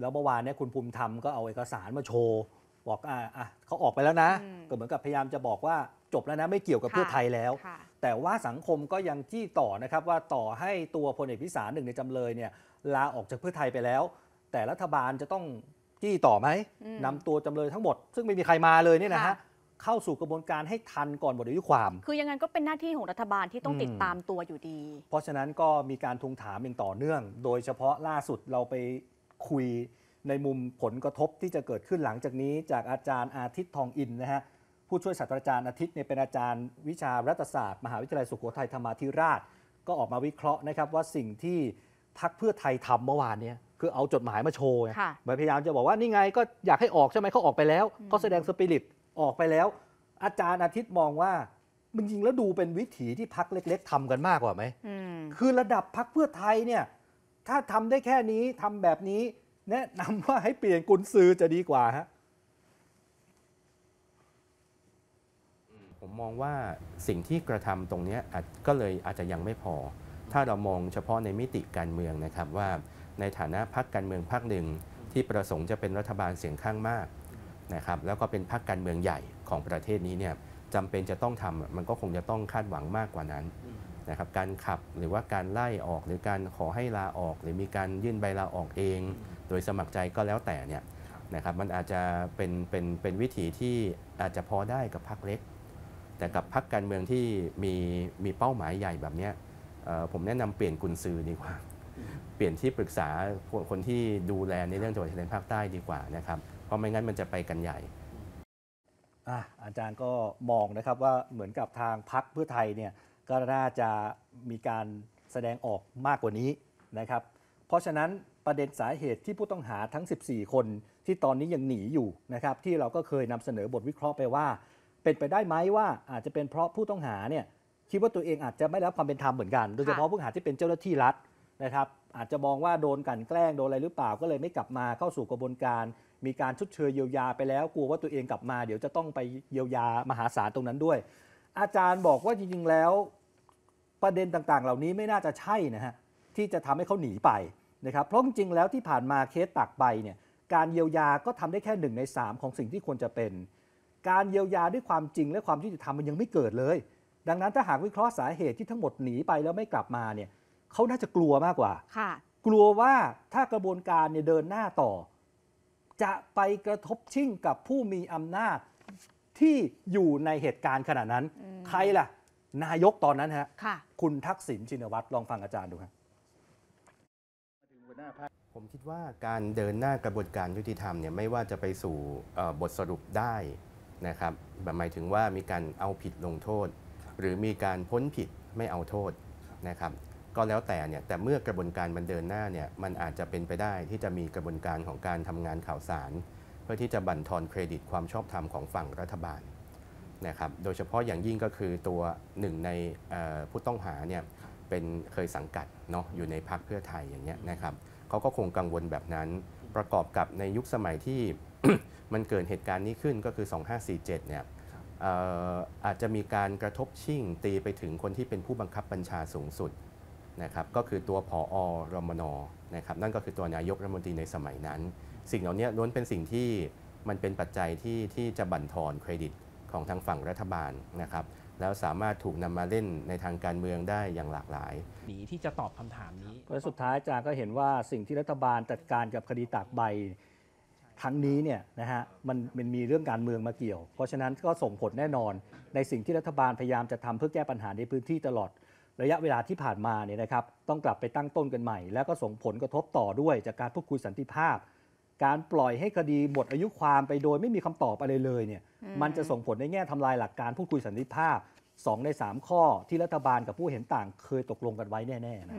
แล้วเมื่อวานเนี่ยคุณภูมิธรรมก็เอาเอกสารมาโชว์บอกอ่าอ่ะเขาออกไปแล้วนะ ก็เหมือนกับพยายามจะบอกว่าจบแล้วนะไม่เกี่ยวกับเพื่อไทยแล้ว แต่ว่าสังคมก็ยังจี้ต่อนะครับว่าต่อให้ตัวพลเอกพิสารหนึ่งในจำเลยเนี่ยลาออกจากเพื่อไทยไปแล้ว แต่รัฐบาลจะต้องจี้ต่อไหมมนำตัวจำเลยทั้งหมด ซึ่งไม่มีใครมาเลยเนี่ยนะฮะเข้าสู่กระบวนการให้ทันก่อนหมดอายุความ คือยังไงก็เป็นหน้าที่ของรัฐบาลที่ต้องติดตามตัวอยู่ดี เพราะฉะนั้นก็มีการทวงถามอย่างต่อเนื่องโดยเฉพาะล่าสุดเราไปคุยในมุมผลกระทบที่จะเกิดขึ้นหลังจากนี้ จากอาจารย์อาทิตย์ทองอินนะฮะผู้ช่วยศาสตราจารย์อาทิตย์เนี่ย เป็นอาจารย์วิชารัฐศาสตร์มหาวิทยาลัยสุโขทัยธรรมาธิราชก็ออกมาวิเคราะห์นะครับว่าสิ่งที่พักเพื่อไทยทำเมื่อวานเนี่ยคือเอาจดหมายมาโชว์พยายามจะบอกว่านี่ไงก็อยากให้ออกใช่ไหมเขาออกไปแล้วเขาแสดงสปิริตออกไปแล้ว อาจารย์อาทิตย์มองว่า มันจริงแล้วดูเป็นวิถีที่พักเล็กๆ ทำกันมากกว่าไหมคือระดับพักเพื่อไทยเนี่ยถ้าทำได้แค่นี้ทำแบบนี้ แนะนำว่าให้เปลี่ยนกุนซือจะดีกว่าฮะผมมองว่าสิ่งที่กระทำตรงนี้ก็เลยอาจจะยังไม่พอ ถ้าเรามองเฉพาะในมิติการเมืองนะครับว่าในฐานะพักการเมืองพักหนึ่ง ที่ประสงค์จะเป็นรัฐบาลเสียงข้างมากนะครับ แล้วก็เป็นพักการเมืองใหญ่ของประเทศนี้เนี่ยจำเป็นจะต้องทำมันก็คงจะต้องคาดหวังมากกว่านั้นนะครับการขับหรือว่าการไล่ออกหรือการขอให้ลาออก หรือมีการยื่นใบลาออกเอง โดยสมัครใจก็แล้วแต่เนี่ยนะครับมันอาจจะเป็นเป็นเป็นวิธีที่อาจจะพอได้กับพรรคเล็ก แต่กับพรรคการเมืองที่มีมีเป้าหมายใหญ่แบบนี้ผมแนะนำเปลี่ยนกุญซือดีกว่า เปลี่ยนที่ปรึกษาคนที่ดูแลในเรื่องจังหวัดชายแดนภาคใต้ดีกว่านะครับเพราะไม่งั้นมันจะไปกันใหญ่อาจารย์ก็มองนะครับว่าเหมือนกับทางพักเพื่อไทยเนี่ยก็น่าจะมีการแสดงออกมากกว่านี้นะครับ เพราะฉะนั้นประเด็นสาเหตุที่ผู้ต้องหาทั้ง 14 คน ที่ตอนนี้ยังหนีอยู่นะครับ ที่เราก็เคยนำเสนอบทวิเคราะห์ไปว่า เป็นไปได้ไหมว่าอาจจะเป็นเพราะผู้ต้องหาเนี่ยคิดว่าตัวเองอาจจะไม่รับความเป็นธรรมเหมือนกัน โดยเฉพาะผู้หาที่เป็นเจ้าหน้าที่รัฐนะครับอาจจะมองว่าโดนกันแกล้งโดนอะไรหรือเปล่าก็เลยไม่กลับมาเข้าสู่กระบวนการ มีการชดเชยเยียวยาไปแล้วกลัวว่าตัวเองกลับมาเดี๋ยวจะต้องไปเยียวยามหาศาลตรงนั้นด้วยอาจารย์บอกว่าจริงๆแล้วประเด็นต่างๆ เหล่านี้ไม่น่าจะใช่นะฮะที่จะทำให้เขาหนีไปนะครับเพราะจริงๆแล้วที่ผ่านมาเคสตากใบเนี่ยการเยียวยาก็ทำได้แค่หนึ่งใน3ของสิ่งที่ควรจะเป็น การเยียวยาด้วยความจริงและความยุติธรรมมันยังไม่เกิดเลย ดังนั้นถ้าหากวิเคราะห์สาเหตุที่ทั้งหมดหนีไปแล้วไม่กลับมาเนี่ยเขาน่าจะกลัวมากกว่ากลัวว่าถ้ากระบวนการเนี่ยเดินหน้าต่อ จะไปกระทบชิ่งกับผู้มีอำนาจที่อยู่ในเหตุการณ์ขณะนั้น ใครล่ะ นายกตอนนั้นฮะคุณทักษิณชินวัตรลองฟังอาจารย์ดูครับผมคิดว่าการเดินหน้ากระบวนการยุติธรรมเนี่ยไม่ว่าจะไปสู่บทสรุปได้นะครับหมายถึงว่ามีการเอาผิดลงโทษ หรือมีการพ้นผิดไม่เอาโทษนะครับ ก็แล้วแต่เนี่ยแต่เมื่อกระบวนการมันเดินหน้าเนี่ยมันอาจจะเป็นไปได้ที่จะมีกระบวนการของการทำงานข่าวสารเพื่อที่จะบั่นทอนเครดิตความชอบธรรมของฝั่งรัฐบาลนะครับ โดยเฉพาะอย่างยิ่งก็คือตัวหนึ่งในผู้ต้องหาเนี่ยเป็นเคยสังกัดเนาะอยู่ในพักเพื่อไทยอย่างเงี้ยนะครับเขาก็คงกังวลแบบนั้นประกอบกับในยุคสมัยที่มันเกิดเหตุการณ์นี้ขึ้นก็คือ 2547 เนี่ยอาจจะมีการกระทบชิ่งตีไปถึงคนที่เป็นผู้บังคับบัญชาสูงสุดนะครับก็คือตัวผออรมนนะครับนั่นก็คือตัวนายกรัฐมนตรีในสมัยนั้นสิ่งเหล่านี้ล้วนเป็นสิ่งที่มันเป็นปัจจัยที่ที่จะบั่นทอนเครดิตของทางฝั่งรัฐบาลนะครับแล้วสามารถถูกนำมาเล่นในทางการเมืองได้อย่างหลากหลายหนีที่จะตอบคำถามนี้เพราะสุดท้ายอาจารย์ก็เห็นว่าสิ่งที่รัฐบาลจัดการกับคดีตากใบครั้งนี้เนี่ยนะฮะมันมันมีเรื่องการเมืองมาเกี่ยวเพราะฉะนั้นก็ส่งผลแน่นอน ในสิ่งที่รัฐบาลพยายามจะทำเพื่อแก้ปัญหาในพื้นที่ตลอดระยะเวลาที่ผ่านมาเนี่ยนะครับต้องกลับไปตั้งต้นกันใหม่ แล้วก็ส่งผลกระทบต่อด้วยจากการพูดคุยสันติภาพการปล่อยให้คดีหมดอายุความไปโดยไม่มีคำตอบอะไรเลยเนี่ย มันจะส่งผลในแง่ทำลายหลักการพูดคุยสันติภาพ 2 ใน 3 ข้อที่รัฐบาลกับผู้เห็นต่างเคยตกลงกันไว้แน่ ๆ นะ